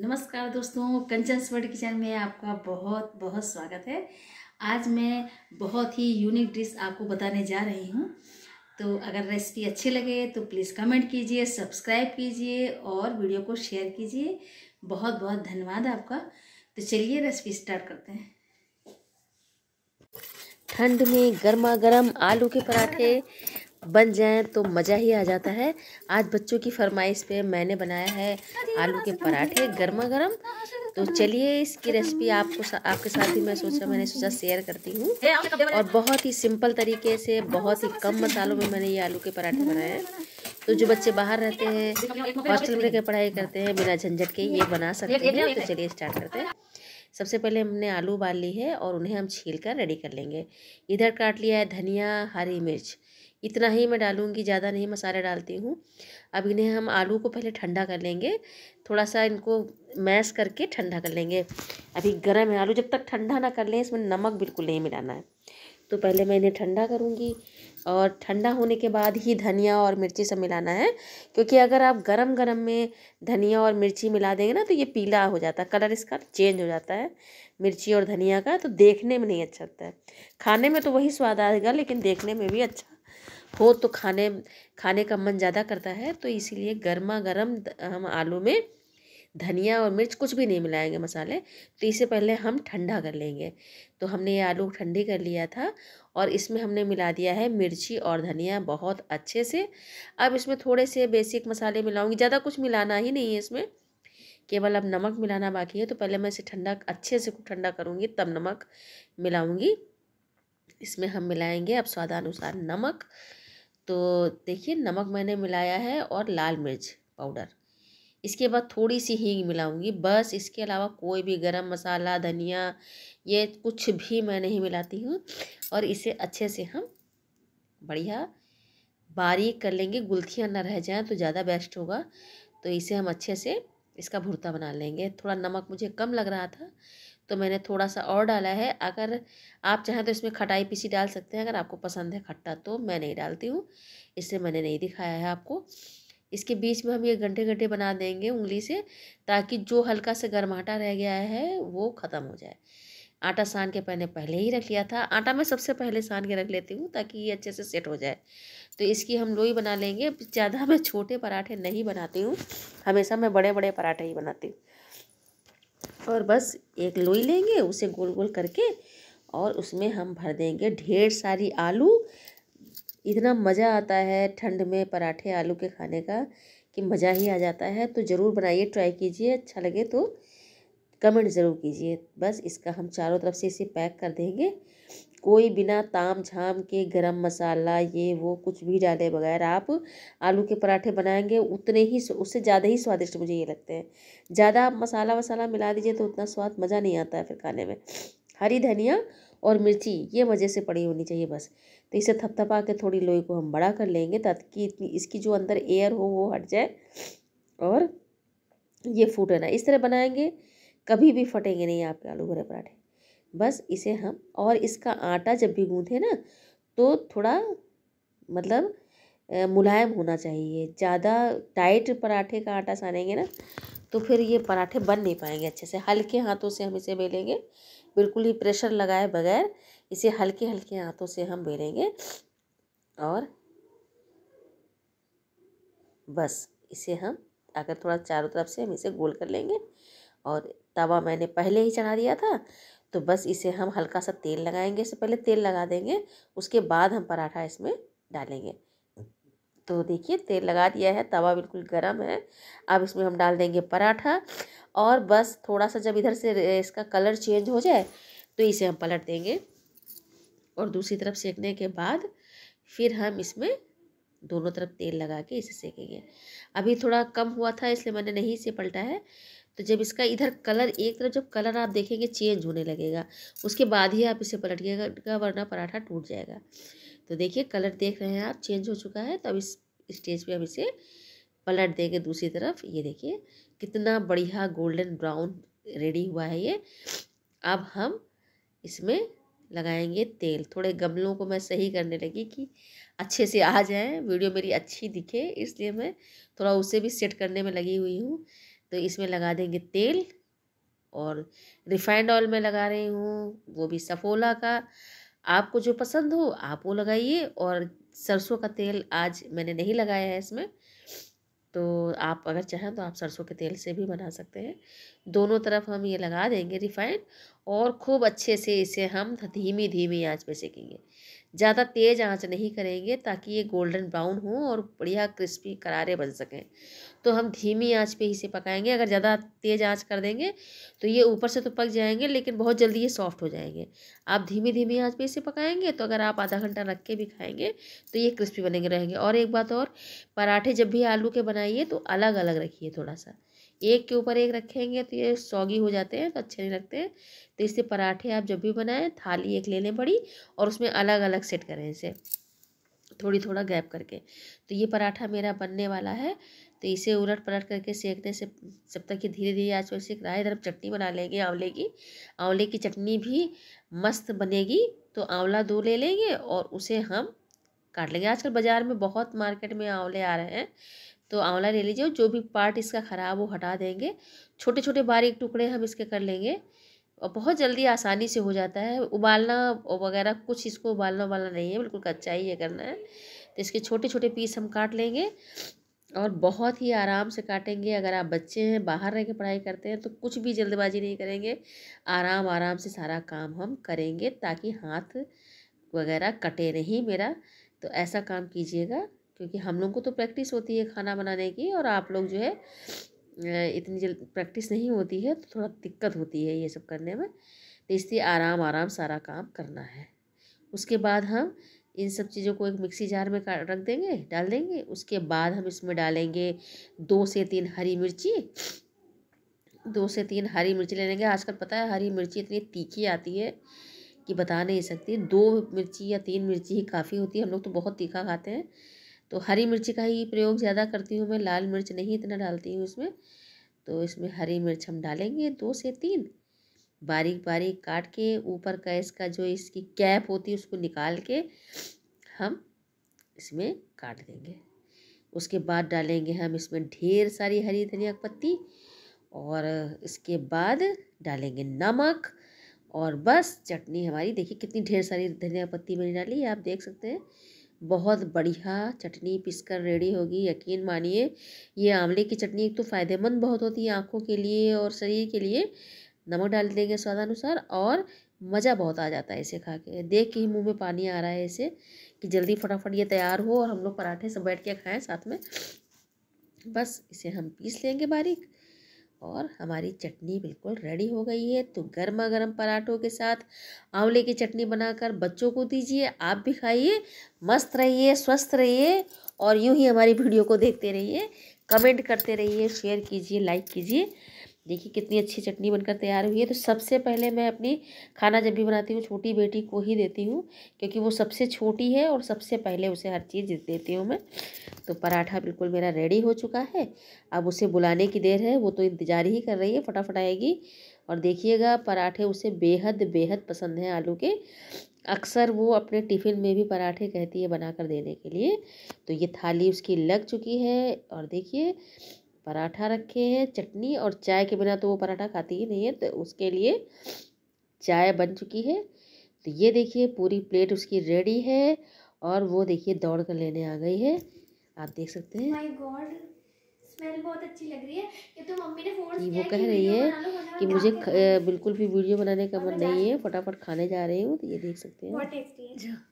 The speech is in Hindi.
नमस्कार दोस्तों कंचन स्वर्ड किचन में आपका बहुत बहुत स्वागत है आज मैं बहुत ही यूनिक डिश आपको बताने जा रही हूँ तो अगर रेसिपी अच्छी लगे तो प्लीज़ कमेंट कीजिए सब्सक्राइब कीजिए और वीडियो को शेयर कीजिए बहुत बहुत धन्यवाद आपका तो चलिए रेसिपी स्टार्ट करते हैं ठंड में गर्मा गर्म आलू के पराठे बन जाए तो मज़ा ही आ जाता है आज बच्चों की फरमाइश पे मैंने बनाया है आलू के पराठे गर्मा गर्म तो चलिए इसकी रेसिपी आपको सा, आपके साथ ही मैं सोचा मैंने सोचा शेयर करती हूँ और बहुत ही सिंपल तरीके से बहुत ही कम मसालों में मैंने ये आलू के पराठे बनाए हैं तो जो बच्चे बाहर रहते हैं हॉस्टल में रहकर पढ़ाई करते हैं बिना झंझट के ये बना सकते हैं तो चलिए स्टार्ट करते हैं सबसे पहले हमने आलू उबाल ली है और उन्हें हम छील कर रेडी कर लेंगे इधर काट लिया है धनिया हरी मिर्च इतना ही मैं डालूँगी ज़्यादा नहीं मसाले डालती हूँ अब इन्हें हम आलू को पहले ठंडा कर लेंगे थोड़ा सा इनको मैश करके ठंडा कर लेंगे अभी गर्म है आलू जब तक ठंडा ना कर लें इसमें नमक बिल्कुल नहीं मिलाना है तो पहले मैं इन्हें ठंडा करूँगी और ठंडा होने के बाद ही धनिया और मिर्ची सब मिलाना है क्योंकि अगर आप गरम गरम में धनिया और मिर्ची मिला देंगे ना तो ये पीला हो जाता है कलर इसका चेंज हो जाता है मिर्ची और धनिया का तो देखने में नहीं अच्छा लगता है खाने में तो वही स्वाद आएगा लेकिन देखने में भी अच्छा हो तो खाने खाने का मन ज़्यादा करता है तो इसीलिए गर्मा गर्म हम आलू में धनिया और मिर्च कुछ भी नहीं मिलाएंगे मसाले तो इसे पहले हम ठंडा कर लेंगे तो हमने ये आलू ठंडे कर लिया था और इसमें हमने मिला दिया है मिर्ची और धनिया बहुत अच्छे से अब इसमें थोड़े से बेसिक मसाले मिलाऊंगी ज़्यादा कुछ मिलाना ही नहीं है इसमें केवल अब नमक मिलाना बाकी है तो पहले मैं इसे ठंडा अच्छे से ठंडा करूँगी तब नमक मिलाऊँगी इसमें हम मिलाएँगे अब स्वादानुसार नमक तो देखिए नमक मैंने मिलाया है और लाल मिर्च पाउडर इसके बाद थोड़ी सी हींग मिलाऊंगी बस इसके अलावा कोई भी गरम मसाला धनिया ये कुछ भी मैं नहीं मिलाती हूँ और इसे अच्छे से हम बढ़िया बारीक कर लेंगे गुलथियाँ ना रह जाएँ तो ज़्यादा बेस्ट होगा तो इसे हम अच्छे से इसका भुरता बना लेंगे थोड़ा नमक मुझे कम लग रहा था तो मैंने थोड़ा सा और डाला है अगर आप चाहें तो इसमें खटाई पीसी डाल सकते हैं अगर आपको पसंद है खट्टा तो मैं नहीं डालती हूँ इससे मैंने नहीं दिखाया है आपको इसके बीच में हम ये गड्ढे गड्ढे बना देंगे उंगली से ताकि जो हल्का सा आटा रह गया है वो ख़त्म हो जाए आटा सान के मैंने पहले ही रख लिया था आटा मैं सबसे पहले सान के रख लेती हूँ ताकि ये अच्छे से सेट हो जाए तो इसकी हम लोई बना लेंगे ज़्यादा मैं छोटे पराठे नहीं बनाती हूँ हमेशा मैं बड़े बड़े पराठे ही बनाती हूँ और बस एक लोई लेंगे उसे गोल गोल करके और उसमें हम भर देंगे ढेर सारी आलू इतना मज़ा आता है ठंड में पराठे आलू के खाने का कि मज़ा ही आ जाता है तो ज़रूर बनाइए ट्राई कीजिए अच्छा लगे तो कमेंट ज़रूर कीजिए बस इसका हम चारों तरफ से इसे पैक कर देंगे कोई बिना ताम झाम के गरम मसाला ये वो कुछ भी डाले बगैर आप आलू के पराठे बनाएंगे उतने ही उससे ज़्यादा ही स्वादिष्ट मुझे ये लगते हैं ज़्यादा आप मसाला वसाला मिला दीजिए तो उतना स्वाद मज़ा नहीं आता है फिर खाने में हरी धनिया और मिर्ची ये वजह से पड़ी होनी चाहिए बस तो इसे थपथपा के थोड़ी लोई को हम बड़ा कर लेंगे ताकि इतनी इसकी जो अंदर एयर हो वो हट जाए और ये फूटे ना इस तरह बनाएंगे कभी भी फटेंगे नहीं आपके आलू भरे पराठे बस इसे हम और इसका आटा जब भी गूँधे ना तो थोड़ा मतलब मुलायम होना चाहिए ज़्यादा टाइट पराठे का आटा सानेंगे ना तो फिर ये पराठे बन नहीं पाएंगे अच्छे से हल्के हाथों से हम इसे बेलेंगे बिल्कुल ही प्रेशर लगाए बगैर इसे हल्के हल्के हाथों से हम बेलेंगे और बस इसे हम अगर थोड़ा चारों तरफ से हम इसे गोल कर लेंगे और तवा मैंने पहले ही चढ़ा दिया था तो बस इसे हम हल्का सा तेल लगाएंगे इससे पहले तेल लगा देंगे उसके बाद हम पराठा इसमें डालेंगे तो देखिए तेल लगा दिया है तवा बिल्कुल गर्म है अब इसमें हम डाल देंगे पराठा और बस थोड़ा सा जब इधर से इसका कलर चेंज हो जाए तो इसे हम पलट देंगे और दूसरी तरफ सेकने के बाद फिर हम इसमें दोनों तरफ तेल लगा के इसे सेकेंगे अभी थोड़ा कम हुआ था इसलिए मैंने नहीं इसे पलटा है तो जब इसका इधर कलर एक तरफ जब कलर आप देखेंगे चेंज होने लगेगा उसके बाद ही आप इसे पलटिएगा वरना पराठा टूट जाएगा तो देखिए कलर देख रहे हैं आप चेंज हो चुका है तो अब इस स्टेज पे हम इसे पलट देंगे दूसरी तरफ ये देखिए कितना बढ़िया गोल्डन ब्राउन रेडी हुआ है ये अब हम इसमें लगाएंगे तेल थोड़े गमलों को मैं सही करने लगी कि अच्छे से आ जाए वीडियो मेरी अच्छी दिखे इसलिए मैं थोड़ा उसे भी सेट करने में लगी हुई हूँ तो इसमें लगा देंगे तेल और रिफाइंड ऑयल में लगा रही हूँ वो भी सफोला का आपको जो पसंद हो आप वो लगाइए और सरसों का तेल आज मैंने नहीं लगाया है इसमें तो आप अगर चाहें तो आप सरसों के तेल से भी बना सकते हैं दोनों तरफ हम ये लगा देंगे रिफाइंड और खूब अच्छे से इसे हम धीमी धीमी आँच पे सेकेंगे ज़्यादा तेज़ आंच नहीं करेंगे ताकि ये गोल्डन ब्राउन हो और बढ़िया क्रिस्पी करारे बन सकें तो हम धीमी आंच पे ही इसे पकाएंगे अगर ज़्यादा तेज़ आंच कर देंगे तो ये ऊपर से तो पक जाएंगे लेकिन बहुत जल्दी ये सॉफ्ट हो जाएंगे आप धीमी धीमी आंच पे इसे पकाएंगे तो अगर आप आधा घंटा रख के भी खाएंगे तो ये क्रिस्पी बनेंगे रहेंगे और एक बात और पराठे जब भी आलू के बनाइए तो अलग अलग रखिए थोड़ा सा एक के ऊपर एक रखेंगे तो ये सौगी हो जाते हैं तो अच्छे नहीं लगते हैं तो इससे पराठे आप जब भी बनाएं थाली एक लेने पड़ी और उसमें अलग अलग सेट करें इसे थोड़ी थोड़ा गैप करके तो ये पराठा मेरा बनने वाला है तो इसे उलट पलट करके सेकने से जब तक कि धीरे धीरे आज वैसे सेक रहा है इधर चटनी बना लेंगे आंवले की आंवले की चटनी भी मस्त बनेगी तो आंवला दो ले लेंगे और उसे हम काट लेंगे आजकल बाज़ार में बहुत मार्केट में आंवले आ रहे हैं तो आंवला ले लीजिए जो भी पार्ट इसका ख़राब हो हटा देंगे छोटे छोटे बारीक टुकड़े हम इसके कर लेंगे और बहुत जल्दी आसानी से हो जाता है उबालना वगैरह कुछ इसको उबालना उबालना नहीं है बिल्कुल कच्चा ही है करना है तो इसके छोटे छोटे पीस हम काट लेंगे और बहुत ही आराम से काटेंगे अगर आप बच्चे हैं बाहर रह के पढ़ाई करते हैं तो कुछ भी जल्दबाजी नहीं करेंगे आराम आराम से सारा काम हम करेंगे ताकि हाथ वगैरह कटे नहीं मेरा तो ऐसा काम कीजिएगा क्योंकि हम लोग को तो प्रैक्टिस होती है खाना बनाने की और आप लोग जो है इतनी जल्द प्रैक्टिस नहीं होती है तो थोड़ा दिक्कत होती है ये सब करने में तो इसलिए आराम आराम सारा काम करना है उसके बाद हम इन सब चीज़ों को एक मिक्सी जार में रख देंगे डाल देंगे उसके बाद हम इसमें डालेंगे दो से तीन हरी मिर्ची दो से तीन हरी मिर्ची ले लेंगे आजकल पता है हरी मिर्ची इतनी तीखी आती है कि बता नहीं सकती दो मिर्ची या तीन मिर्ची ही काफ़ी होती है हम लोग तो बहुत तीखा खाते हैं तो हरी मिर्ची का ही प्रयोग ज़्यादा करती हूँ मैं लाल मिर्च नहीं इतना डालती हूँ इसमें तो इसमें हरी मिर्च हम डालेंगे दो से तीन बारीक बारीक काट के ऊपर का इसका जो इसकी कैप होती है उसको निकाल के हम इसमें काट देंगे उसके बाद डालेंगे हम इसमें ढेर सारी हरी धनिया पत्ती और इसके बाद डालेंगे नमक और बस चटनी हमारी देखिए कितनी ढेर सारी धनिया पत्ती मैंने डाली आप देख सकते हैं बहुत बढ़िया चटनी पीसकर रेडी होगी यकीन मानिए ये आंवले की चटनी एक तो फ़ायदेमंद बहुत होती है आँखों के लिए और शरीर के लिए नमक डाल देंगे स्वादानुसार और मज़ा बहुत आ जाता है इसे खा के देख के ही मुँह में पानी आ रहा है इसे कि जल्दी फटाफट ये तैयार हो और हम लोग पराठे से बैठ के खाएँ साथ में बस इसे हम पीस लेंगे बारीक और हमारी चटनी बिल्कुल रेडी हो गई है तो गर्मा गर्म पराठों के साथ आंवले की चटनी बनाकर बच्चों को दीजिए आप भी खाइए मस्त रहिए स्वस्थ रहिए और यूँ ही हमारी वीडियो को देखते रहिए कमेंट करते रहिए शेयर कीजिए लाइक कीजिए देखिए कितनी अच्छी चटनी बनकर तैयार हुई है तो सबसे पहले मैं अपनी खाना जब भी बनाती हूँ छोटी बेटी को ही देती हूँ क्योंकि वो सबसे छोटी है और सबसे पहले उसे हर चीज़ देती हूँ मैं तो पराठा बिल्कुल मेरा रेडी हो चुका है अब उसे बुलाने की देर है वो तो इंतजार ही कर रही है फटाफट आएगी और देखिएगा पराठे उसे बेहद बेहद पसंद हैं आलू के अक्सर वो अपने टिफ़िन में भी पराठे कहती है बना कर देने के लिए तो ये थाली उसकी लग चुकी है और देखिए पराठा रखे हैं चटनी और चाय के बिना तो वो पराठा खाती ही नहीं है तो उसके लिए चाय बन चुकी है तो ये देखिए पूरी प्लेट उसकी रेडी है और वो देखिए दौड़ कर लेने आ गई है आप देख सकते हैं है तो वो कह रही है तो कि मुझे बिल्कुल भी वीडियो बनाने का मन नहीं है फटाफट खाने जा रही हूँ तो ये देख सकते हैं